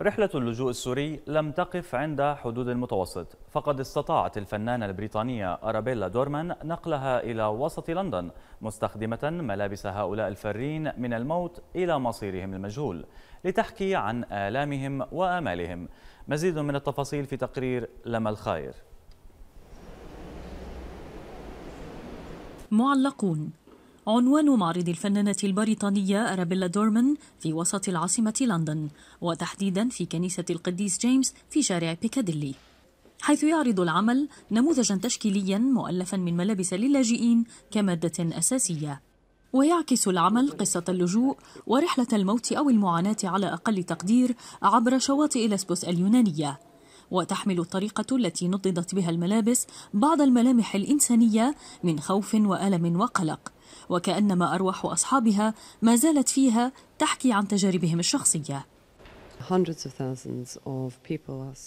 رحلة اللجوء السوري لم تقف عند حدود المتوسط فقد استطاعت الفنانة البريطانية أرابيلا دورمان نقلها إلى وسط لندن مستخدمة ملابس هؤلاء الفارين من الموت إلى مصيرهم المجهول لتحكي عن آلامهم وآمالهم مزيد من التفاصيل في تقرير لما الخير معلقون عنوان معرض الفنانة البريطانية أرابيلا دورمان في وسط العاصمة لندن وتحديدا في كنيسة القديس جيمس في شارع بيكاديلي حيث يعرض العمل نموذجا تشكيليا مؤلفا من ملابس للاجئين كمادة أساسية ويعكس العمل قصة اللجوء ورحلة الموت أو المعاناة على أقل تقدير عبر شواطئ لسبوس اليونانية وتحمل الطريقة التي نضدت بها الملابس بعض الملامح الإنسانية من خوف وألم وقلق وكأنما أرواح أصحابها ما زالت فيها تحكي عن تجاربهم الشخصية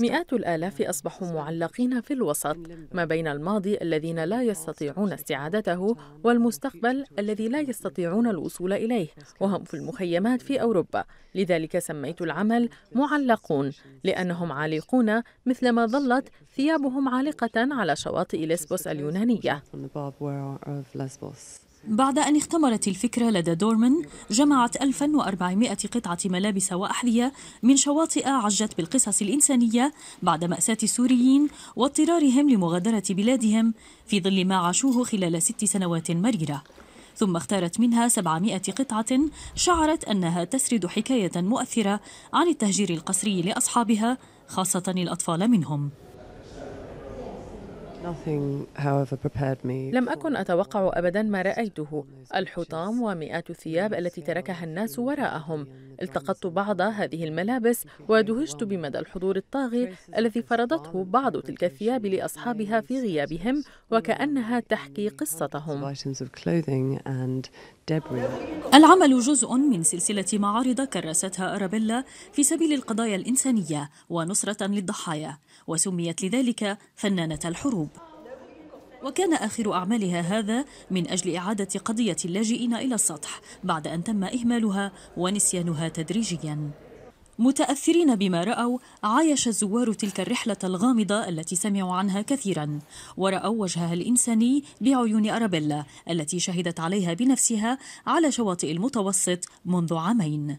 مئات الآلاف أصبحوا معلقين في الوسط ما بين الماضي الذين لا يستطيعون استعادته والمستقبل الذي لا يستطيعون الوصول إليه وهم في المخيمات في أوروبا لذلك سميت العمل معلقون لأنهم عالقون مثلما ظلت ثيابهم عالقة على شواطئ ليسبوس اليونانية بعد أن اختمرت الفكرة لدى دورمن جمعت 1400 قطعة ملابس وأحذية من شواطئ عجت بالقصص الإنسانية بعد مأساة السوريين واضطرارهم لمغادرة بلادهم في ظل ما عاشوه خلال ست سنوات مريرة ثم اختارت منها 700 قطعة شعرت أنها تسرد حكاية مؤثرة عن التهجير القسري لأصحابها خاصة الأطفال منهم لم أكن أتوقع أبدا ما رأيته الحطام ومئات الثياب التي تركها الناس وراءهم التقطت بعض هذه الملابس ودهشت بمدى الحضور الطاغي الذي فرضته بعض تلك الثياب لأصحابها في غيابهم وكأنها تحكي قصتهم العمل جزء من سلسلة معارض كرستها أرابيلا في سبيل القضايا الإنسانية ونصرة للضحايا وسميت لذلك فنانة الحروب وكان آخر أعمالها هذا من أجل إعادة قضية اللاجئين إلى السطح بعد أن تم إهمالها ونسيانها تدريجياً متأثرين بما رأوا عايش الزوار تلك الرحلة الغامضة التي سمعوا عنها كثيرا ورأوا وجهها الإنساني بعيون أرابيلا التي شهدت عليها بنفسها على شواطئ المتوسط منذ عامين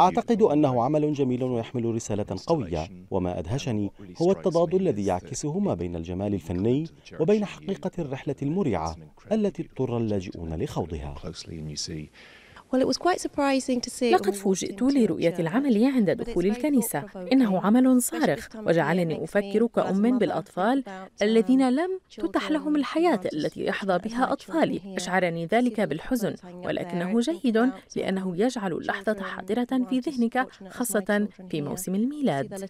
أعتقد أنه عمل جميل ويحمل رسالة قوية وما أدهشني هو التضاد الذي يعكسه ما بين الجمال الفني وبين حقيقة الرحلة المريعة التي اضطر اللاجئون لخوضها لقد فوجئت لرؤية العمل عند دخول الكنيسة إنه عمل صارخ وجعلني أفكر كأم بالأطفال الذين لم تتح لهم الحياة التي يحظى بها أطفالي أشعرني ذلك بالحزن ولكنه جيد لأنه يجعل اللحظة حاضرة في ذهنك خاصة في موسم الميلاد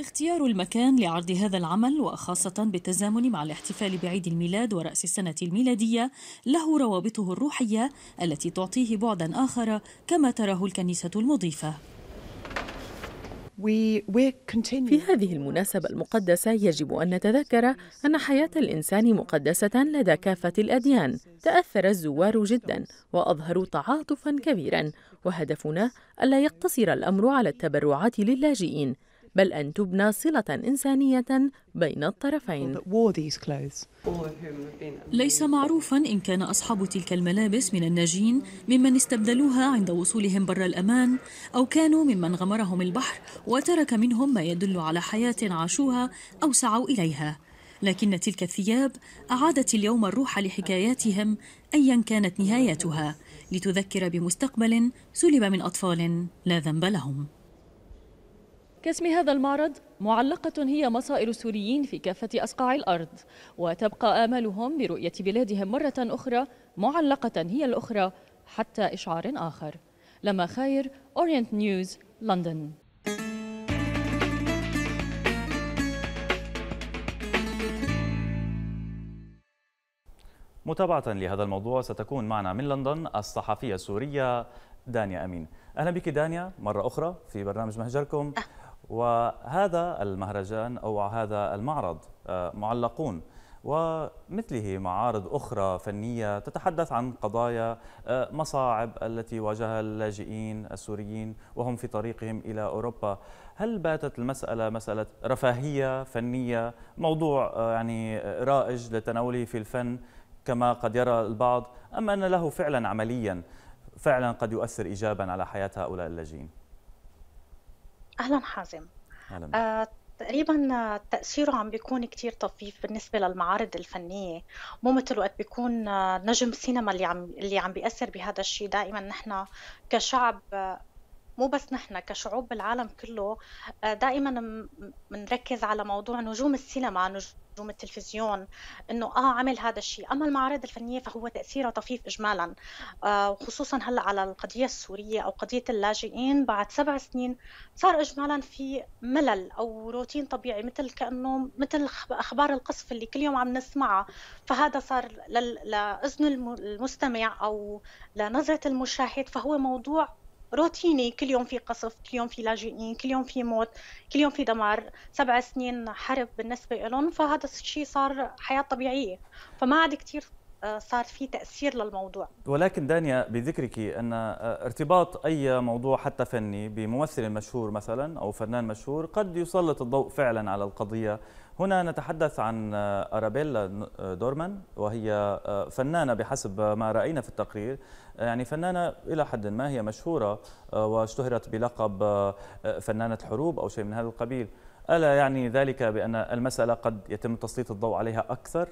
اختيار المكان لعرض هذا العمل وخاصة بالتزامن مع الاحتفال بعيد الميلاد ورأس السنة الميلادية له روابطه الروحية التي تعطيه بعدا آخر كما تراه الكنيسة المضيفة في هذه المناسبة المقدسة يجب أن نتذكر أن حياة الإنسان مقدسة لدى كافة الأديان. تأثر الزوار جدا وأظهروا تعاطفا كبيرا، وهدفنا ألا يقتصر الأمر على التبرعات للاجئين، بل أن تبنى صلة إنسانية بين الطرفين ليس معروفا إن كان أصحاب تلك الملابس من الناجين ممن استبدلوها عند وصولهم بر الأمان أو كانوا ممن غمرهم البحر وترك منهم ما يدل على حياة عاشوها أو سعوا إليها لكن تلك الثياب أعادت اليوم الروح لحكاياتهم أيا كانت نهايتها لتذكر بمستقبل سلب من أطفال لا ذنب لهم كاسم هذا المعرض معلقة هي مصائر السوريين في كافة أصقاع الأرض وتبقى آمالهم برؤية بلادهم مرة أخرى معلقة هي الأخرى حتى إشعار آخر لما خير أورينت نيوز لندن متابعة لهذا الموضوع ستكون معنا من لندن الصحفية السورية دانيا أمين أهلا بك دانيا مرة أخرى في برنامج مهجركم أه. وهذا المهرجان أو هذا المعرض آه، معلقون ومثله معارض أخرى فنية تتحدث عن قضايا آه، مصاعب التي واجهها اللاجئين السوريين وهم في طريقهم إلى أوروبا هل باتت المسألة مسألة رفاهية فنية موضوع آه، يعني رائج لتناوله في الفن كما قد يرى البعض أم أن له فعلا عمليا فعلا قد يؤثر إيجابا على حياة هؤلاء اللاجئين اهلا حازم اهلا آه، تقريبا تأثيره عم بيكون كتير طفيف بالنسبة للمعارض الفنية مو مثل وقت بيكون آه، نجم سينما اللي عم اللي عم بيأثر بهذا الشيء دائما نحن كشعب آه، مو بس نحن كشعوب بالعالم كله آه، دائما بنركز على موضوع نجوم السينما نجوم التلفزيون انه اه عمل هذا الشيء اما المعارض الفنيه فهو تاثيرها طفيف اجمالا آه، وخصوصا آه هلا على القضيه السوريه او قضيه اللاجئين بعد سبع سنين صار اجمالا في ملل او روتين طبيعي مثل كانه مثل اخبار القصف اللي كل يوم عم نسمعها فهذا صار لاذن المستمع او لنظره المشاهد فهو موضوع روتيني كل يوم في قصف كل يوم في لاجئين كل يوم في موت كل يوم في دمار سبع سنين حرب بالنسبة لهم فهذا الشيء صار حياة طبيعية فما عاد كتير آه، صار في تأثير للموضوع ولكن دانيا بذكرك أن آه، ارتباط أي موضوع حتى فني بممثل مشهور مثلا أو فنان مشهور قد يسلط الضوء فعلا على القضية هنا نتحدث عن أرابيلا دورمان وهي آه، فنانة بحسب ما رأينا في التقرير آه، يعني فنانة إلى حد ما هي مشهورة آه، واشتهرت بلقب فنانة حروب أو شيء من هذا القبيل ألا يعني ذلك بأن المسألة قد يتم تسليط الضوء عليها أكثر؟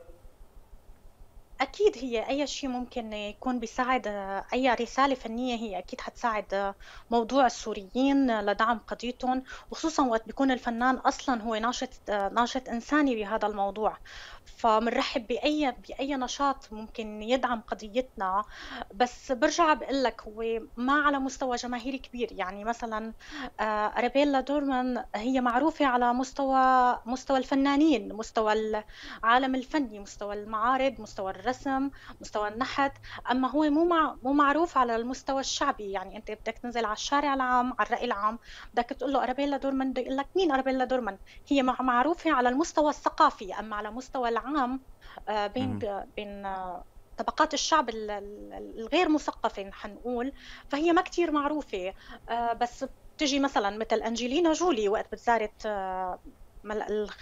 أكيد هي أي شيء ممكن يكون بيساعد آه، أي رسالة فنية هي أكيد حتساعد آه، موضوع السوريين آه، لدعم قضيتهم وخصوصا وقت بيكون الفنان أصلا هو ناشط ناشط إنساني بهذا الموضوع فمنرحب بأي بأي نشاط ممكن يدعم قضيتنا بس برجع بقول لك هو ما على مستوى جماهيري كبير يعني مثلا أرابيلا دورمان هي معروفة على مستوى مستوى الفنانين مستوى العالم الفني مستوى المعارض مستوى الرسم مستوى النحت اما هو مو مع مو معروف على المستوى الشعبي يعني انت بدك تنزل على الشارع العام على الراي العام بدك تقول له ارابيلا دورمان بده يقول لك مين ارابيلا دورمان هي معروفه على المستوى الثقافي اما على مستوى العام آه، بين بين آه، طبقات الشعب الغير مثقفه نحن نقول فهي ما كثير معروفه آه، بس بتجي مثلا مثل انجلينا جولي وقت بتزارت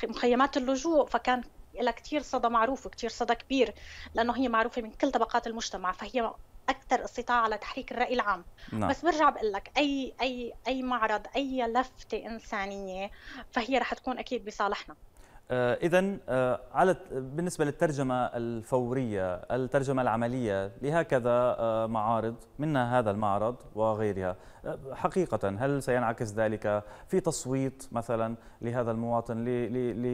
مخيمات اللجوء فكان لها كثير صدى معروف وكثير صدى كبير لانه هي معروفه من كل طبقات المجتمع فهي اكثر استطاعه على تحريك الراي العام نعم. بس برجع بقول لك اي اي اي معرض اي لفته انسانيه فهي رح تكون اكيد بصالحنا آه، إذا آه، على بالنسبة للترجمة الفورية، الترجمة العملية لهكذا آه، معارض منها هذا المعرض وغيرها، حقيقة هل سينعكس ذلك في تصويت مثلا لهذا المواطن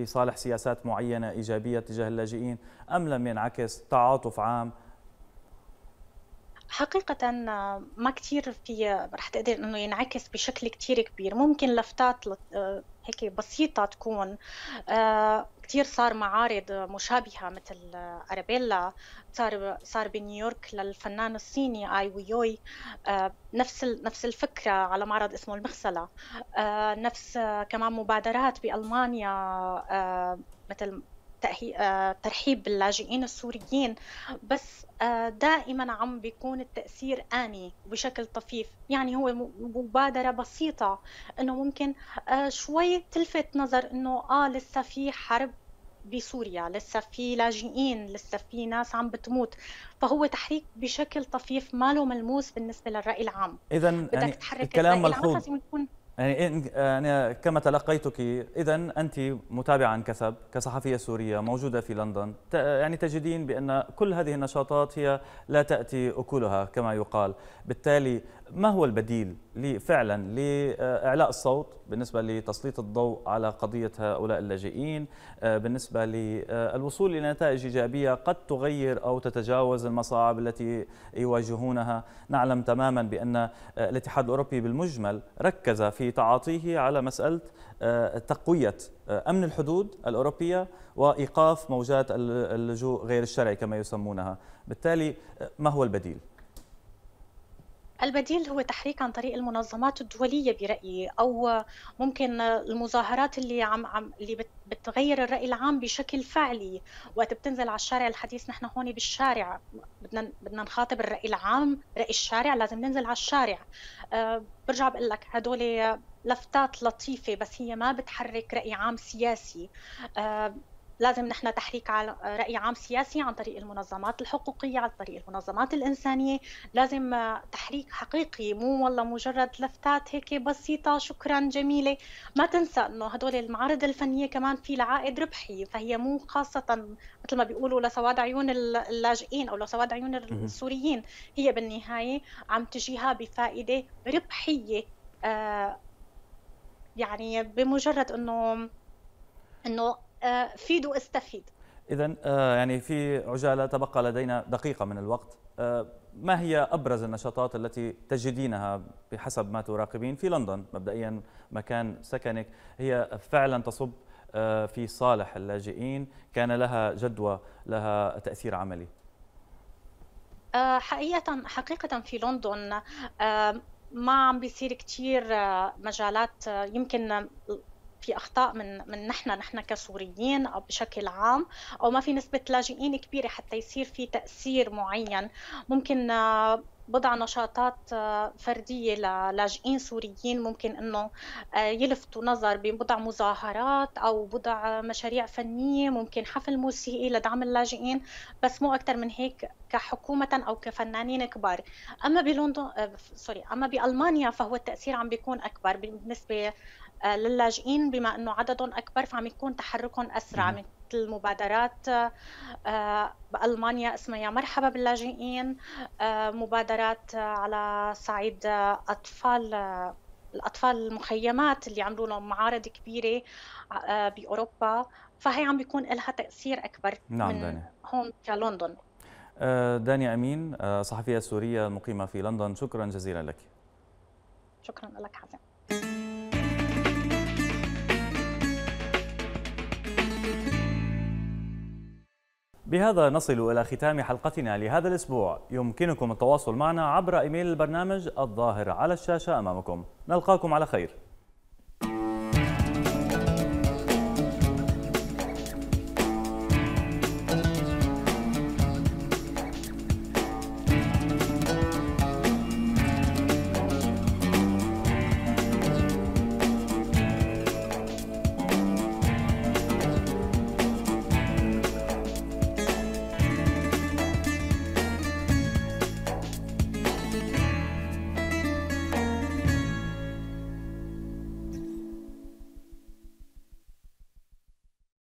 لصالح سياسات معينة إيجابية تجاه اللاجئين أم لم ينعكس تعاطف عام حقيقة ما كثير في رح تقدر انه ينعكس بشكل كثير كبير ممكن لفتات هيك بسيطه تكون آه، كثير صار معارض مشابهه مثل ارابيلا صار صار بنيويورك للفنان الصيني اي ويوي آه، نفس نفس الفكره على معرض اسمه المغسله آه، نفس كمان مبادرات بالمانيا مثل آه، ترحيب باللاجئين السوريين بس آه، دائما عم بيكون التأثير آني وبشكل طفيف يعني هو مبادرة بسيطة أنه ممكن آه، شوي تلفت نظر أنه آه لسه في حرب بسوريا لسه في لاجئين لسه في ناس عم بتموت فهو تحريك بشكل طفيف ما له ملموس بالنسبة للرأي العام إذا يعني الكلام ملحوظ يعني أنا يعني كما تلقيتك إذا أنت متابعة كسب كصحفية سورية موجودة في لندن يعني تجدين بأن كل هذه النشاطات هي لا تأتي أكلها كما يقال بالتالي ما هو البديل فعلا لإعلاء الصوت بالنسبة لتسليط الضوء على قضية هؤلاء اللاجئين آه، بالنسبة للوصول لنتائج إيجابية قد تغير أو تتجاوز المصاعب التي يواجهونها نعلم تماما بأن آه، الاتحاد الأوروبي بالمجمل ركز في تعاطيه على مسألة آه، تقوية أمن الحدود الأوروبية وإيقاف موجات اللجوء غير الشرعي كما يسمونها بالتالي ما هو البديل؟ البديل هو تحريك عن طريق المنظمات الدولية برأيي أو ممكن المظاهرات اللي عم, عم اللي بتغير الرأي العام بشكل فعلي وقت بتنزل على الشارع الحديث نحن هون بالشارع بدنا بدنا نخاطب الرأي العام رأي الشارع لازم ننزل على الشارع آه، برجع بقول لك هدول لفتات لطيفة بس هي ما بتحرك رأي عام سياسي آه، لازم نحن تحريك على راي عام سياسي عن طريق المنظمات الحقوقيه عن طريق المنظمات الانسانيه لازم تحريك حقيقي مو والله مجرد لفتات هيك بسيطه شكرا جميله ما تنسى انه هدول المعارض الفنيه كمان في عائد ربحي فهي مو خاصه مثل ما بيقولوا لسواد عيون اللاجئين او لسواد عيون السوريين هي بالنهايه عم تجيها بفائده ربحيه آه يعني بمجرد انه انه آه، فيد واستفيد اذا آه، يعني في عجاله تبقى لدينا دقيقه من الوقت آه، ما هي ابرز النشاطات التي تجدينها بحسب ما تراقبين في لندن مبدئيا مكان سكنك هي فعلا تصب في صالح اللاجئين كان لها جدوى لها تاثير عملي حقيقة حقيقة في لندن ما عم بيصير كثير مجالات يمكن في اخطاء من من نحن نحن كسوريين او بشكل عام او ما في نسبه لاجئين كبيره حتى يصير في تاثير معين ممكن آه، بضع نشاطات آه، فردية للاجئين سوريين ممكن أنه آه، يلفتوا نظر ببضع مظاهرات أو بضع مشاريع فنية ممكن حفل موسيقي لدعم اللاجئين بس مو أكثر من هيك كحكومة أو كفنانين كبار أما بلندن سوري أما بألمانيا فهو التأثير عم بيكون أكبر بالنسبة آه، للاجئين بما انه عددهم اكبر فعم يكون تحركهم اسرع مثل مبادرات آه، بالمانيا اسمها يا مرحبا باللاجئين آه، مبادرات على صعيد اطفال الاطفال المخيمات اللي عملوا لهم معارض كبيره باوروبا فهي عم بيكون لها تاثير اكبر نعم من داني. هون كلندن داني امين صحفيه سوريه مقيمه في لندن شكرا جزيلا لك شكرا لك حسن بهذا نصل إلى ختام حلقتنا لهذا الأسبوع يمكنكم التواصل معنا عبر إيميل البرنامج الظاهر على الشاشة أمامكم نلقاكم على خير